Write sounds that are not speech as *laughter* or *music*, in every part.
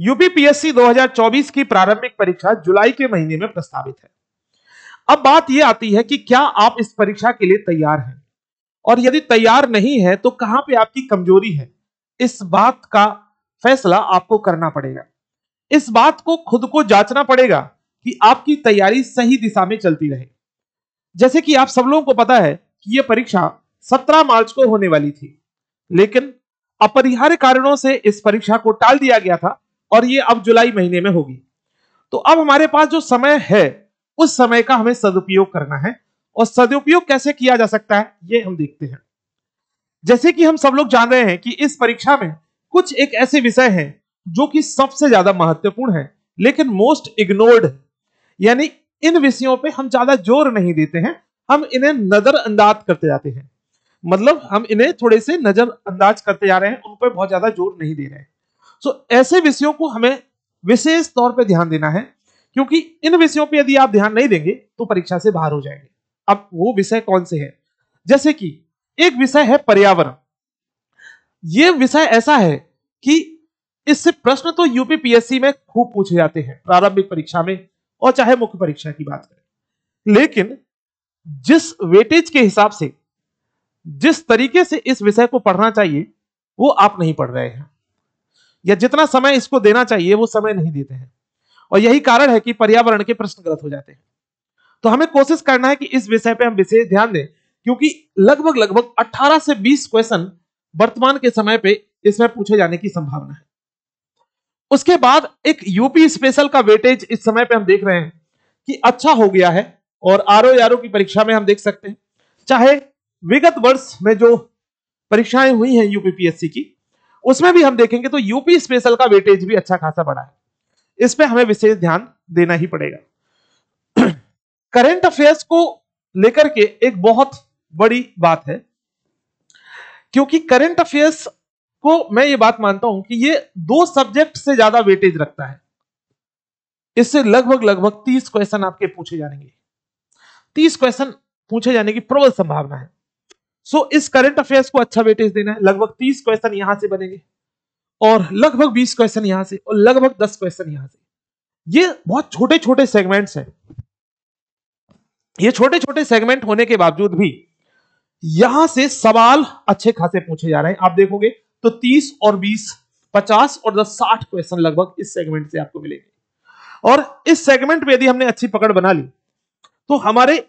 UPPSC 2024 की प्रारंभिक परीक्षा जुलाई के महीने में प्रस्तावित है अब बात यह आती है कि क्या आप इस परीक्षा के लिए तैयार हैं और यदि तैयार नहीं है तो कहां पे आपकी कमजोरी है इस बात का फैसला आपको करना पड़ेगा इस बात को खुद को जांचना पड़ेगा कि आपकी तैयारी सही दिशा में चलती रहे जैसे कि आप सब लोगों को पता है कि यह परीक्षा 17 मार्च को होने वाली थी लेकिन अपरिहार्य कारणों से इस परीक्षा को टाल दिया गया था और ये अब जुलाई महीने में होगी तो अब हमारे पास जो समय है उस समय का हमें सदुपयोग करना है और सदुपयोग कैसे किया जा सकता है ये हम देखते हैं जैसे कि हम सब लोग जान रहे हैं कि इस परीक्षा में कुछ एक ऐसे विषय हैं जो कि सबसे ज्यादा महत्वपूर्ण है लेकिन मोस्ट इग्नोर्ड यानी इन विषयों पे हम ज्यादा जोर नहीं देते हैं हम इन्हें नजरअंदाज करते जाते हैं मतलब हम इन्हें थोड़े से नजरअंदाज करते जा रहे हैं उन पर बहुत ज्यादा जोर नहीं दे रहे हैं सो ऐसे विषयों को हमें विशेष तौर पर ध्यान देना है क्योंकि इन विषयों पर यदि आप ध्यान नहीं देंगे तो परीक्षा से बाहर हो जाएंगे अब वो विषय कौन से है जैसे कि एक विषय है पर्यावरण ये विषय ऐसा है कि इससे प्रश्न तो यूपी में खूब पूछे जाते हैं प्रारंभिक परीक्षा में और चाहे मुख्य परीक्षा की बात करें लेकिन जिस वेटेज के हिसाब से जिस तरीके से इस विषय को पढ़ना चाहिए वो आप नहीं पढ़ रहे हैं या जितना समय इसको देना चाहिए वो समय नहीं देते हैं और यही कारण है कि पर्यावरण के प्रश्न गलत हो जाते हैं तो हमें कोशिश करना है कि इस विषय पर हम विशेष ध्यान दें क्योंकि लगभग लगभग 18 से 20 क्वेश्चन वर्तमान के समय पे इसमें पूछे जाने की संभावना है उसके बाद एक यूपी स्पेशल का वेटेज इस समय पे हम देख रहे हैं कि अच्छा हो गया है और आरओ ओ की परीक्षा में हम देख सकते हैं चाहे विगत वर्ष में जो परीक्षाएं हुई हैं यूपीपीएससी की उसमें भी हम देखेंगे तो यूपी स्पेशल का वेटेज भी अच्छा खासा बढ़ा है इस पर हमें विशेष ध्यान देना ही पड़ेगा करंट *clears throat* अफेयर्स को लेकर के एक बहुत बड़ी बात है क्योंकि करंट अफेयर्स को मैं ये बात मानता हूं कि ये दो सब्जेक्ट से ज्यादा वेटेज रखता है इससे लगभग लगभग तीस क्वेश्चन आपके पूछे जाएंगे तीस क्वेश्चन पूछे जाने की प्रबल संभावना है सो इस करंट अफेयर्स को अच्छा वेटेज देना है लगभग तीस क्वेश्चन यहां से बनेंगे और लगभग बीस क्वेश्चन यहां से और लगभग दस क्वेश्चन यहां से ये बहुत छोटे छोटे सेगमेंट्स हैं ये छोटे छोटे सेगमेंट होने के बावजूद भी यहां से सवाल अच्छे खासे पूछे जा रहे हैं आप देखोगे तो तीस और बीस पचास और दस साठ क्वेश्चन लगभग इस सेगमेंट से आपको मिलेंगे और इस सेगमेंट में यदि हमने अच्छी पकड़ बना ली तो हमारे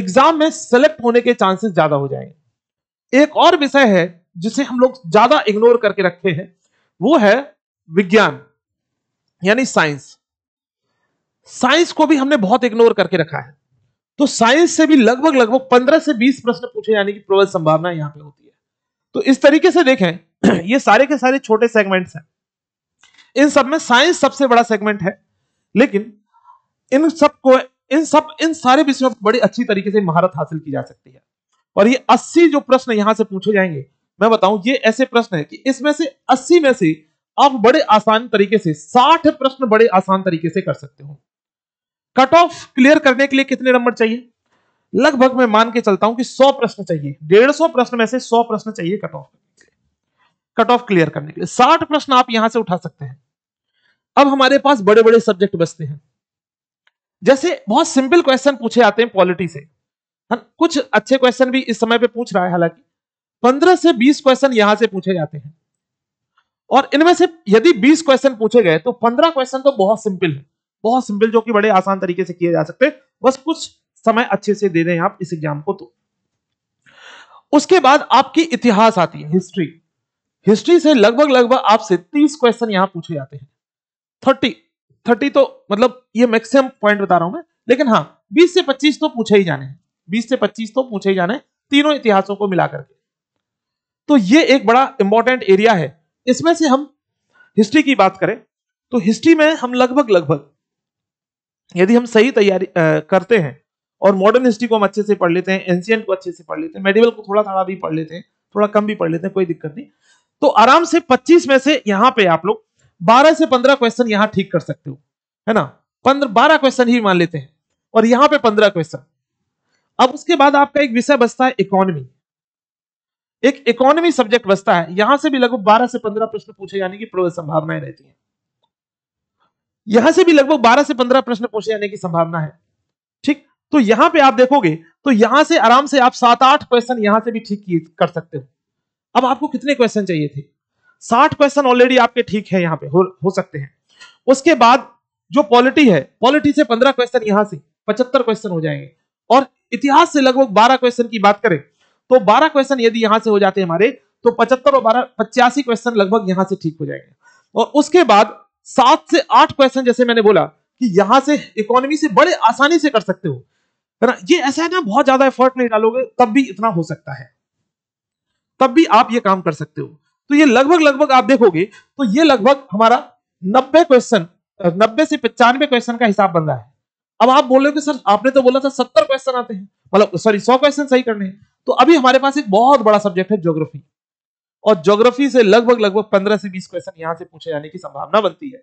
एग्जाम में सेलेक्ट होने के चांसेस ज्यादा हो जाएंगे एक और विषय है जिसे हम लोग ज्यादा इग्नोर करके रखते हैं वो है विज्ञान यानी साइंस साइंस को भी हमने बहुत इग्नोर करके रखा है तो साइंस से भी लगभग लगभग 15 से 20 प्रश्न पूछे जाने की प्रबल संभावना यहां पे होती है तो इस तरीके से देखें *clears throat* ये सारे के सारे छोटे सेगमेंट्स हैं इन सब में साइंस सबसे बड़ा सेगमेंट है लेकिन इन सब को इन सब इन सारे विषयों पर बड़ी अच्छी तरीके से महारत हासिल की जा सकती है और ये 80 जो प्रश्न यहां से पूछे जाएंगे मैं बताऊं ये ऐसे प्रश्न है कि इसमें से 80 में से आप बड़े आसान तरीके से 60 प्रश्न बड़े आसान तरीके से कर सकते हो कट ऑफ क्लियर करने के लिए कितने नंबर चाहिए लगभग मैं मान के चलता हूं कि 100 प्रश्न चाहिए 150 प्रश्न में से 100 प्रश्न चाहिए cut off cut off clear करने के लिए साठ प्रश्न आप यहां से उठा सकते हैं अब हमारे पास बड़े बड़े सब्जेक्ट बचते हैं जैसे बहुत सिंपल क्वेश्चन पूछे आते हैं पॉलिटी से हाँ, कुछ अच्छे क्वेश्चन भी इस समय पे पूछ रहा है हालांकि पंद्रह से बीस क्वेश्चन यहां से पूछे जाते हैं और इनमें से यदि बीस क्वेश्चन पूछे गए तो पंद्रह क्वेश्चन तो बहुत सिंपल है बहुत सिंपल जो कि बड़े आसान तरीके से किए जा सकते हैं बस कुछ समय अच्छे से दे रहे हैं आप इस एग्जाम को तो उसके बाद आपकी इतिहास आती है हिस्ट्री हिस्ट्री से लगभग लगभग आपसे तीस क्वेश्चन यहां पूछे जाते हैं थर्टी थर्टी तो मतलब ये मैक्सिमम पॉइंट बता रहा हूं मैं लेकिन हाँ बीस से पच्चीस तो पूछे ही जाने हैं बीस से पच्चीस तो पूछे ही जाने तीनों इतिहासों को मिला करके तो ये एक बड़ा इंपॉर्टेंट एरिया है इसमें से हम हिस्ट्री की बात करें तो हिस्ट्री में हम लगभग लगभग यदि हम सही तैयारी करते हैं और मॉडर्न हिस्ट्री को हम अच्छे से पढ़ लेते हैं एंशियंट को अच्छे से पढ़ लेते हैं मेडिवल को थोड़ा थोड़ा भी पढ़ लेते हैं थोड़ा कम भी पढ़ लेते हैं कोई दिक्कत नहीं तो आराम से 25 में से यहाँ पे आप लोग 12 से 15 क्वेश्चन यहाँ ठीक कर सकते हो है ना पंद्रह बारह क्वेश्चन ही मान लेते हैं और यहाँ पे पंद्रह क्वेश्चन अब उसके बाद आपका एक विषय बचता है इकोनॉमी एक इकोनॉमी सब्जेक्ट बचता है यहां से भी लगभग 12 से 15 प्रश्न पूछे जाने की संभावनाएं रहती हैं यहां से भी लगभग 12 से 15 प्रश्न पूछे जाने की संभावना है ठीक तो यहां पे आप देखोगे तो यहां से आराम से आप सात आठ क्वेश्चन यहां से भी ठीक कर सकते हो अब आपको कितने क्वेश्चन चाहिए थे साठ क्वेश्चन ऑलरेडी आपके ठीक है यहाँ पे हो, हो सकते हैं उसके बाद जो पॉलिटी है पॉलिटी से पंद्रह क्वेश्चन यहां से पचहत्तर क्वेश्चन हो जाएंगे और इतिहास से लगभग बारह क्वेश्चन की बात करें तो बारह क्वेश्चन यदि यहां से हो जाते हैं हमारे तो पचहत्तर और बारह पचासी क्वेश्चन लगभग यहां से ठीक हो जाएंगे और उसके बाद सात से आठ क्वेश्चन जैसे मैंने बोला कि यहां से इकोनॉमी से बड़े आसानी से कर सकते हो है ना ये ऐसा है ना बहुत ज्यादा एफर्ट नहीं डालोगे तब भी इतना हो सकता है तब भी आप ये काम कर सकते हो तो ये लगभग लगभग आप देखोगे तो ये लगभग हमारा नब्बे क्वेश्चन नब्बे से पचानवे क्वेश्चन का हिसाब बन रहा है अब आप बोल रहे हो कि सर आपने तो बोला था सत्तर क्वेश्चन आते हैं मतलब सॉरी सौ क्वेश्चन सही करने हैं तो अभी हमारे पास एक बहुत बड़ा सब्जेक्ट है ज्योग्राफी और ज्योग्राफी से लगभग लगभग पंद्रह से बीस क्वेश्चन यहाँ से पूछे जाने की संभावना बनती है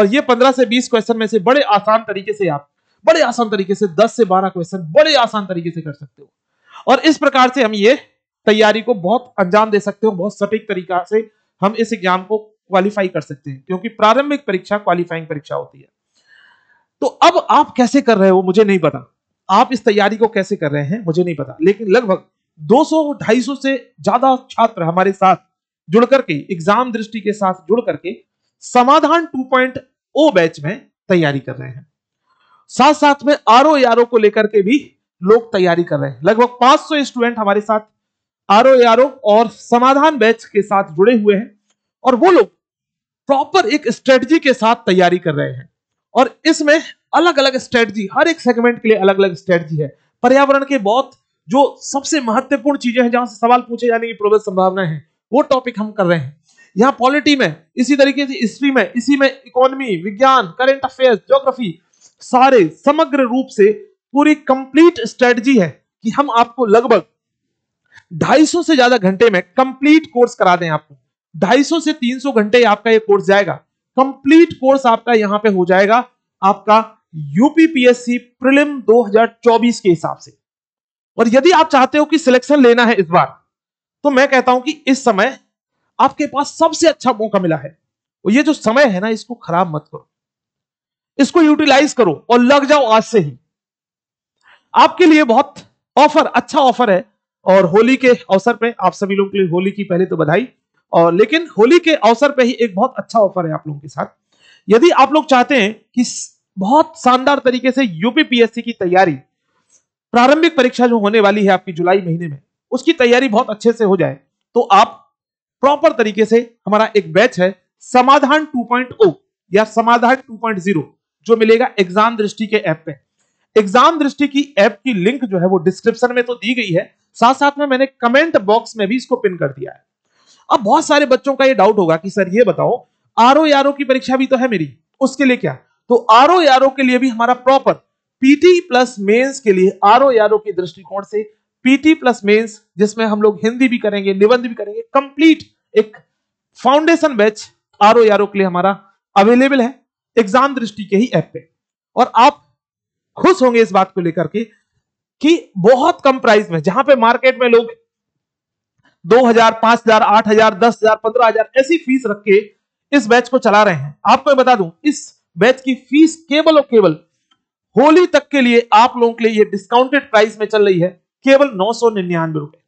और ये पंद्रह से बीस क्वेश्चन में से बड़े आसान तरीके से आप बड़े आसान तरीके से दस से बारह क्वेश्चन बड़े आसान तरीके से कर सकते हो और इस प्रकार से हम ये तैयारी को बहुत अंजाम दे सकते हो बहुत सटीक तरीका से हम इस एग्जाम को क्वालिफाई कर सकते हैं क्योंकि प्रारंभिक परीक्षा क्वालिफाइंग परीक्षा होती है तो अब आप कैसे कर रहे हो मुझे नहीं पता आप इस तैयारी को कैसे कर रहे हैं मुझे नहीं पता लेकिन लगभग 200 250 से ज्यादा छात्र हमारे साथ जुड़ करके एग्जाम दृष्टि के साथ जुड़ करके समाधान 2.0 बैच में तैयारी कर रहे हैं साथ साथ में आर ओ आर को लेकर के भी लोग तैयारी कर रहे हैं लगभग 500 स्टूडेंट हमारे साथ आर ओ और समाधान बैच के साथ जुड़े हुए हैं और वो लोग प्रॉपर एक स्ट्रेटजी के साथ तैयारी कर रहे हैं और इसमें अलग अलग स्ट्रेटजी हर एक सेगमेंट के लिए अलग अलग स्ट्रेटजी है पर्यावरण के बहुत जो सबसे महत्वपूर्ण चीजें हैं जहां से सवाल पूछे जाने की प्रबल संभावना है वो टॉपिक हम कर रहे हैं यहाँ पॉलिटी में इसी तरीके से हिस्ट्री में इसी में इकोनॉमी विज्ञान करेंट अफेयर ज्योग्राफी सारे समग्र रूप से पूरी कंप्लीट स्ट्रेटजी है कि हम आपको लगभग 250 से ज्यादा घंटे में कंप्लीट कोर्स करा दें आपको 250 से 300 घंटे आपका ये कोर्स जाएगा कंप्लीट कोर्स आपका यहां पे हो जाएगा आपका यूपीपीएससी प्रिलिम 2024 के हिसाब से और यदि आप चाहते हो कि सिलेक्शन लेना है इस बार तो मैं कहता हूं कि इस समय आपके पास सबसे अच्छा मौका मिला है और ये जो समय है ना इसको खराब मत करो इसको यूटिलाइज करो और लग जाओ आज से ही आपके लिए बहुत ऑफर अच्छा ऑफर है और होली के अवसर पे आप सभी लोगों के लिए होली की पहले तो बधाई और लेकिन होली के अवसर पे ही एक बहुत अच्छा ऑफर है आप लोगों के साथ यदि आप लोग चाहते हैं कि बहुत शानदार तरीके से यूपीपीएससी की तैयारी प्रारंभिक परीक्षा जो होने वाली है आपकी जुलाई महीने में उसकी तैयारी बहुत अच्छे से हो जाए तो आप प्रॉपर तरीके से हमारा एक बैच है समाधान 2.0 या समाधान 2.0 जो मिलेगा एग्जाम दृष्टि के ऐप पे एग्जाम दृष्टि की ऐप की लिंक जो है वो डिस्क्रिप्शन में तो दी गई है साथ साथ में मैंने कमेंट बॉक्स में भी इसको पिन कर दिया है अब बहुत सारे बच्चों का ये डाउट होगा कि सर ये बताओ आरओ यारो की परीक्षा भी तो है मेरी उसके लिए क्या तो आरओ यारो के लिए भी हमारा प्रॉपर पीटी प्लस मेंस के लिए आरओ यारो के दृष्टिकोण से पीटी प्लस मेंस जिसमें हम लोग हिंदी भी करेंगे निबंध भी करेंगे कंप्लीट एक फाउंडेशन बैच आरओ यारो के लिए हमारा अवेलेबल है एग्जाम दृष्टि के ही ऐप पे और आप खुश होंगे इस बात को लेकर के कि बहुत कम प्राइस में जहां पे मार्केट में लोग दो हजार पांच हजार आठ हजार दस हजार पंद्रह हजार ऐसी फीस रख के इस बैच को चला रहे हैं आपको मैं बता दूं इस बैच की फीस केवल और केवल होली तक के लिए आप लोगों के लिए ये डिस्काउंटेड प्राइस में चल रही है केवल नौ सौ निन्यानवे रुपए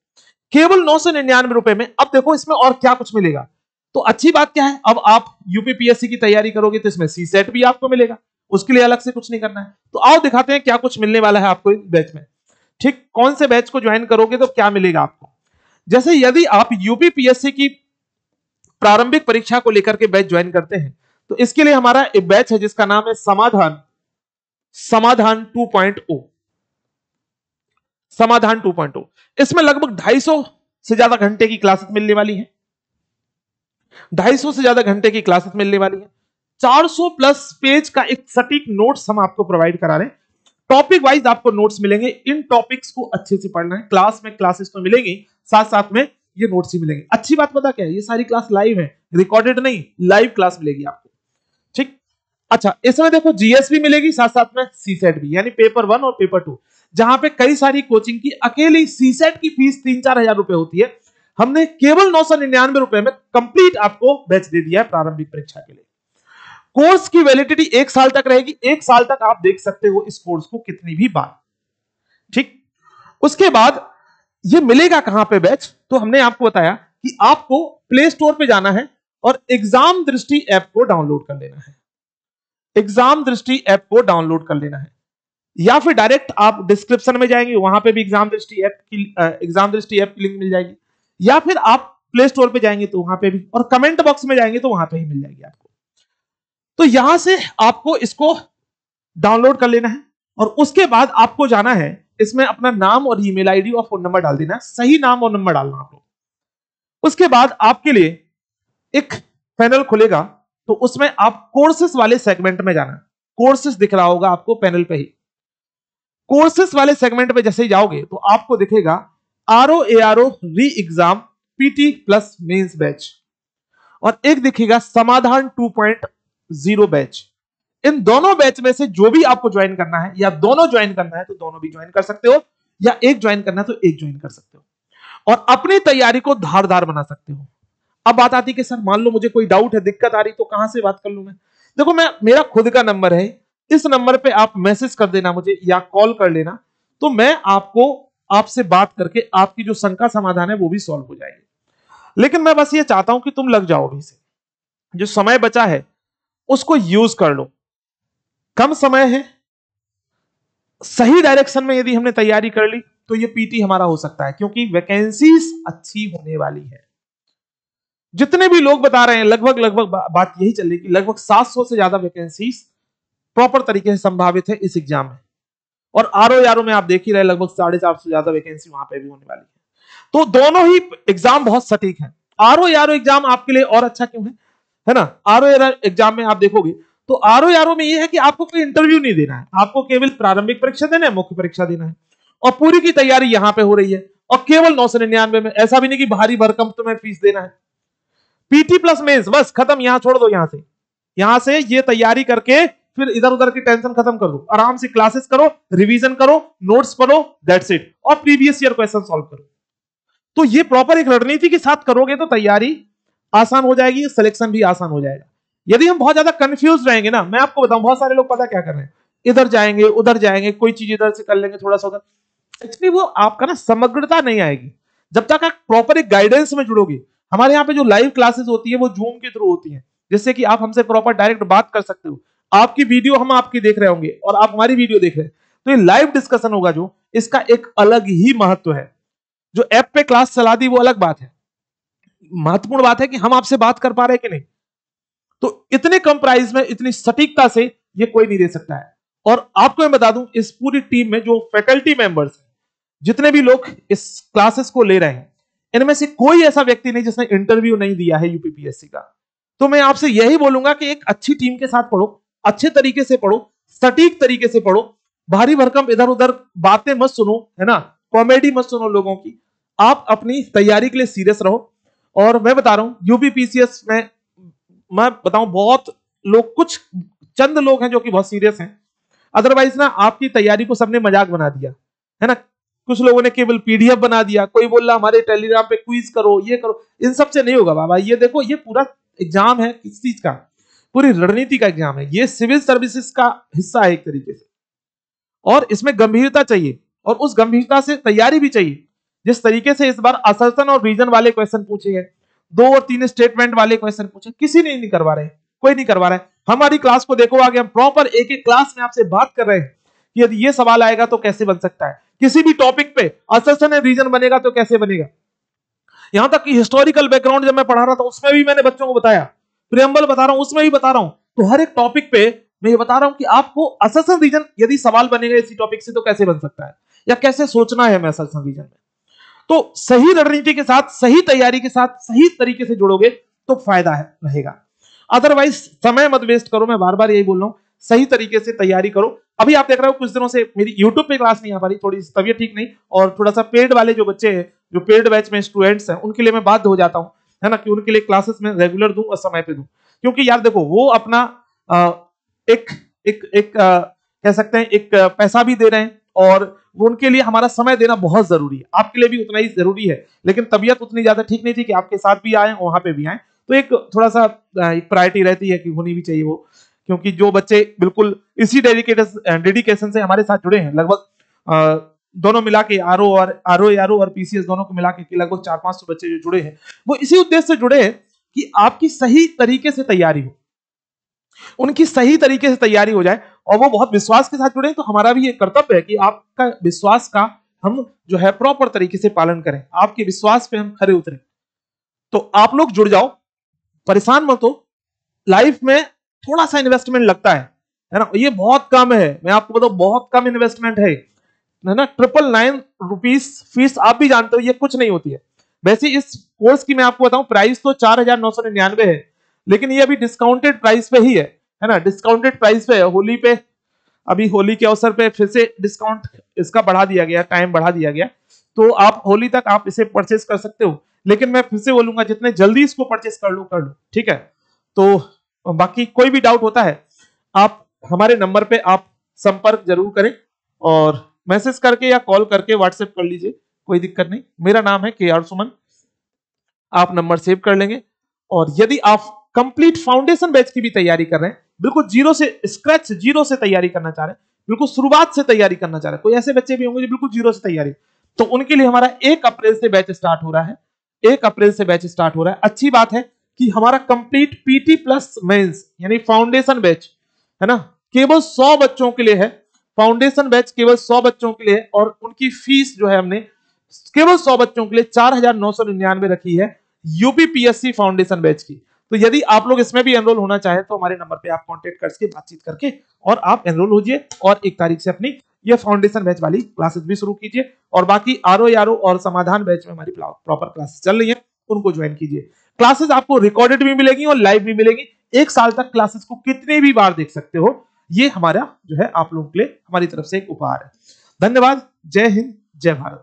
केवल नौ सौ निन्यानवे रुपए में अब देखो इसमें और क्या कुछ मिलेगा तो अच्छी बात क्या है अब आप यूपीपीएससी की तैयारी करोगे तो इसमें सी सेट भी आपको मिलेगा उसके लिए अलग से कुछ नहीं करना है तो आओ दिखाते हैं क्या कुछ मिलने वाला है आपको इस बैच में ठीक कौन से बैच को ज्वाइन करोगे तो क्या मिलेगा आपको जैसे यदि आप यूपीपीएससी की प्रारंभिक परीक्षा को लेकर के बैच ज्वाइन करते हैं तो इसके लिए हमारा एक बैच है जिसका नाम है समाधान समाधान 2.0 समाधान 2.0 इसमें लगभग 250 से ज्यादा घंटे की क्लासेस मिलने वाली है 250 से ज्यादा घंटे की क्लासेस मिलने वाली है 400 प्लस पेज का एक सटीक नोट्स हम आपको प्रोवाइड करा रहे हैं टॉपिक वाइज आपको नोट्स मिलेंगे इन टॉपिक्स को अच्छे से पढ़ना है क्लास में क्लासेस तो मिलेंगी साथ साथ में ये नोट्स ही मिलेंगे अच्छी बात पता क्या है ये सारी क्लास लाइव है रिकॉर्डेड नहीं लाइव क्लास मिलेगी आपको ठीक अच्छा इसमें देखो जीएस भी मिलेगी साथ साथ में सी सेट e भी यानी पेपर वन और पेपर टू जहां पे कई सारी कोचिंग की अकेली सेट e की फीस तीन चार हजार रुपए होती है हमने केवल नौ सौ निन्यानवे रुपए में कंप्लीट आपको बैच दे दिया है प्रारंभिक परीक्षा के लिए कोर्स की वैलिडिटी एक साल तक रहेगी एक साल तक आप देख सकते हो इस कोर्स को कितनी भी बार ठीक उसके बाद ये मिलेगा कहां पे बैच तो हमने आपको बताया कि आपको प्ले स्टोर पे जाना है और एग्जाम दृष्टि ऐप को डाउनलोड कर लेना है एग्जाम दृष्टि ऐप को डाउनलोड कर लेना है या फिर डायरेक्ट आप डिस्क्रिप्शन में जाएंगे वहां पे भी एग्जाम दृष्टि ऐप की एग्जाम दृष्टि ऐप की लिंक मिल जाएगी या फिर आप प्ले स्टोर पे जाएंगे तो वहां पे भी और कमेंट बॉक्स में जाएंगे तो वहां पे ही मिल जाएगी आपको तो यहां से आपको इसको डाउनलोड कर लेना है और उसके बाद आपको जाना है इसमें अपना नाम और ईमेल आईडी और फोन नंबर डाल देना है सही नाम और नंबर डालना आपको उसके बाद आपके लिए एक पैनल खुलेगा तो उसमें आप कोर्सेस वाले सेगमेंट में जाना कोर्सेस दिख रहा होगा आपको पैनल पे ही कोर्सेस वाले सेगमेंट में जैसे ही जाओगे तो आपको दिखेगा आर ओ ए आर ओ री exam PT plus mains batch और एक दिखेगा समाधान टू पॉइंट जीरो बैच इन दोनों बैच में से जो भी आपको ज्वाइन करना है या दोनों ज्वाइन करना है तो दोनों भी ज्वाइन कर सकते हो या एक ज्वाइन करना है तो एक ज्वाइन कर सकते हो और अपनी तैयारी को धारदार बना सकते हो अब बात आती है कि सर मान लो मुझे कोई डाउट है दिक्कत आ रही तो कहां से बात कर लू मैं देखो मैं मेरा खुद का नंबर है इस नंबर पे आप मैसेज कर देना मुझे या कॉल कर लेना तो मैं आपको आपसे बात करके आपकी जो शंका समाधान है वो भी सॉल्व हो जाएगी लेकिन मैं बस ये चाहता हूं कि तुम लग जाओ अभी से जो समय बचा है उसको यूज कर लो कम समय है सही डायरेक्शन में यदि हमने तैयारी कर ली तो ये पीटी हमारा हो सकता है क्योंकि वैकेंसीज अच्छी होने वाली है जितने भी लोग बता रहे हैं लगभग लगभग बात यही चल रही कि लगभग 700 से ज्यादा वैकेंसीज प्रॉपर तरीके से संभावित है इस एग्जाम में और आरओ यारो में आप देख ही रहे लगभग साढ़े चार सौ ज्यादा वैकेंसी वहां पे भी होने वाली है तो दोनों ही एग्जाम बहुत सटीक है आरओ यारो एग्जाम आपके लिए और अच्छा क्यों है है ना आर एग्जाम में आप देखोगे तो आर ओ में ये है कि आपको कोई इंटरव्यू नहीं देना है आपको केवल प्रारंभिक परीक्षा देना है मुख्य परीक्षा देना है और पूरी की तैयारी यहां पे हो रही है और केवल नौ सौ निन्यानवे में ऐसा भी नहीं कि भारी भरकम तुम्हें फीस देना है पीटी प्लस मेन्स बस खत्म यहाँ छोड़ दो यहाँ से यहां से ये तैयारी करके फिर इधर उधर की टेंशन खत्म कर दो आराम से क्लासेस करो रिवीजन करो नोट्स पढ़ो दैट्स इट और प्रीवियस ईयर क्वेश्चन सॉल्व करो तो ये प्रॉपर एक रणनीति के साथ करोगे तो तैयारी आसान हो जाएगी सिलेक्शन भी आसान हो जाएगा यदि हम बहुत ज्यादा कंफ्यूज रहेंगे ना मैं आपको बताऊं बहुत सारे लोग पता क्या कर रहे हैं इधर जाएंगे उधर जाएंगे कोई चीज इधर से कर लेंगे थोड़ा सा उधर एक्चुअली वो आपका ना समग्रता नहीं आएगी जब तक आप प्रॉपर एक गाइडेंस में जुड़ोगे हमारे यहाँ पे जो लाइव क्लासेस होती है वो जूम के थ्रू होती है जिससे कि आप हमसे प्रॉपर डायरेक्ट बात कर सकते हो आपकी वीडियो हम आपकी देख रहे होंगे और आप हमारी वीडियो देख रहे हैं तो ये लाइव डिस्कशन होगा जो इसका एक अलग ही महत्व है जो ऐप पे क्लास चला दी वो अलग बात है महत्वपूर्ण बात है कि हम आपसे बात कर पा रहे कि नहीं तो इतने कम प्राइस में इतनी सटीकता से ये कोई नहीं दे सकता है और आपको मैं बता दूं इस पूरी टीम में जो फैकल्टी मेंबर्स हैं जितने भी लोग इस क्लासेस को ले रहे हैं इनमें से कोई ऐसा व्यक्ति नहीं जिसने इंटरव्यू नहीं दिया है यूपीपीएससी का तो मैं आपसे यही बोलूंगा कि एक अच्छी टीम के साथ पढ़ो अच्छे तरीके से पढ़ो सटीक तरीके से पढ़ो भारी भरकम इधर उधर बातें मत सुनो है ना कॉमेडी मत सुनो लोगों की आप अपनी तैयारी के लिए सीरियस रहो और मैं बता रहा हूँ यूपीपीसीएस में मैं बताऊं बहुत लोग कुछ चंद लोग हैं जो कि बहुत सीरियस हैं अदरवाइज ना आपकी तैयारी को सबने मजाक बना दिया है ना कुछ लोगों ने केवल पीडीएफ बना दिया कोई बोल रहा हमारे टेलीग्राम पे क्विज करो ये करो इन सब से नहीं होगा बाबा ये देखो ये पूरा एग्जाम है किस चीज का पूरी रणनीति का एग्जाम है ये सिविल सर्विसेज का हिस्सा है एक तरीके से और इसमें गंभीरता चाहिए और उस गंभीरता से तैयारी भी चाहिए जिस तरीके से इस बार असर्सन और रीजन वाले क्वेश्चन पूछे गए दो और तीन स्टेटमेंट वाले क्वेश्चन पूछे किसी ने नहीं करवा रहे कोई नहीं करवा रहा है हमारी क्लास को देखो आगे हम प्रॉपर एक एक क्लास में आपसे बात कर रहे हैं कि यदि ये सवाल आएगा तो कैसे बन सकता है किसी भी टॉपिक पे असर्सन एंड रीजन बनेगा तो कैसे बनेगा यहां तक कि हिस्टोरिकल बैकग्राउंड जब मैं पढ़ा रहा था उसमें भी मैंने बच्चों को बताया प्रियम्बल बता रहा हूं उसमें भी बता रहा हूं तो हर एक टॉपिक पे मैं ये बता रहा हूं कि आपको असर्सन रीजन यदि सवाल बनेगा इसी टॉपिक से तो कैसे बन सकता है या कैसे सोचना है हमें असर्सन रीजन में तो सही रणनीति के साथ सही तैयारी के साथ सही तरीके से जुड़ोगे तो फायदा है रहेगा अदरवाइज समय मत वेस्ट करो मैं बार बार यही बोल रहा हूँ सही तरीके से तैयारी करो अभी आप देख रहे हो कुछ दिनों से मेरी यूट्यूब पे क्लास नहीं आ पा रही थोड़ी तबियत ठीक नहीं और थोड़ा सा पेड वाले जो बच्चे हैं जो पेड बैच में स्टूडेंट्स हैं उनके लिए मैं बाध्य हो जाता हूँ है ना कि उनके लिए क्लासेस में रेगुलर दू और समय पे दू क्योंकि यार देखो वो अपना एक एक एक एक कह सकते हैं एक पैसा भी दे रहे हैं और उनके लिए हमारा समय देना बहुत जरूरी है आपके लिए भी उतना ही जरूरी है लेकिन तबियत उतनी ज्यादा ठीक नहीं थी कि आपके साथ भी आए वहां पे भी आए तो एक थोड़ा सा एक प्रायोरिटी रहती है कि होनी भी चाहिए वो क्योंकि जो बच्चे बिल्कुल इसी डेडिकेटेड डेडिकेशन से हमारे साथ जुड़े हैं लगभग दोनों मिला के आर और आर ओ और पीसीएस दोनों को मिला के लगभग चार पांच सौ बच्चे जो जुड़े हैं वो इसी उद्देश्य से जुड़े हैं कि आपकी सही तरीके से तैयारी हो उनकी सही तरीके से तैयारी हो जाए और वो बहुत विश्वास के साथ जुड़े तो हमारा भी ये कर्तव्य है कि आपका विश्वास का हम जो है प्रॉपर तरीके से पालन करें आपके विश्वास पे हम खरे उतरे तो आप लोग जुड़ जाओ परेशान मत हो लाइफ में थोड़ा सा इन्वेस्टमेंट लगता है है ना ये बहुत कम है मैं आपको बताऊ बहुत कम इन्वेस्टमेंट है है ना ट्रिपल नाइन रुपीज फीस आप भी जानते हो ये कुछ नहीं होती है वैसे इस कोर्स की मैं आपको बताऊं प्राइस तो चार हजार नौ सौ निन्यानवे है लेकिन ये अभी डिस्काउंटेड प्राइस पे ही है है ना डिस्काउंटेड प्राइस पे होली पे अभी होली के अवसर पे फिर से डिस्काउंट इसका बढ़ा दिया गया टाइम बढ़ा दिया गया तो आप होली तक आप इसे परचेस कर सकते हो लेकिन मैं फिर से बोलूंगा जितने जल्दी इसको परचेस कर लो कर लो ठीक है तो बाकी कोई भी डाउट होता है आप हमारे नंबर पे आप संपर्क जरूर करें और मैसेज करके या कॉल करके व्हाट्सएप कर लीजिए कोई दिक्कत नहीं मेरा नाम है के आर सुमन आप नंबर सेव कर लेंगे और यदि आप कंप्लीट फाउंडेशन बैच की भी तैयारी कर रहे हैं बिल्कुल जीरो से स्क्रैच जीरो से तैयारी करना चाह रहे हैं बिल्कुल शुरुआत से तैयारी करना चाह रहे हैं कोई ऐसे बच्चे भी होंगे जो बिल्कुल जीरो से तैयारी तो उनके लिए हमारा एक अप्रैल से बैच स्टार्ट हो रहा है एक अप्रैल से बैच स्टार्ट हो रहा है अच्छी बात है कि हमारा कंप्लीट पीटी प्लस मेन्स यानी फाउंडेशन बैच है ना केवल सौ बच्चों के लिए है फाउंडेशन बैच केवल सौ बच्चों के लिए है और उनकी फीस जो है हमने केवल सौ बच्चों के लिए चार हजार नौ सौ निन्यानवे रखी है यूपीपीएससी फाउंडेशन बैच की तो यदि आप लोग इसमें भी एनरोल होना चाहे तो हमारे नंबर पे आप कॉन्टेक्ट करके बातचीत करके और आप एनरोल होजिए और एक तारीख से अपनी ये फाउंडेशन बैच वाली क्लासेस भी शुरू कीजिए और बाकी आरओ यारो और समाधान बैच में हमारी प्रॉपर क्लासेस चल रही है उनको ज्वाइन कीजिए क्लासेस आपको रिकॉर्डेड भी मिलेगी और लाइव भी मिलेगी एक साल तक क्लासेस को कितने भी बार देख सकते हो ये हमारा जो है आप लोगों के लिए हमारी तरफ से एक उपहार है धन्यवाद जय हिंद जय भारत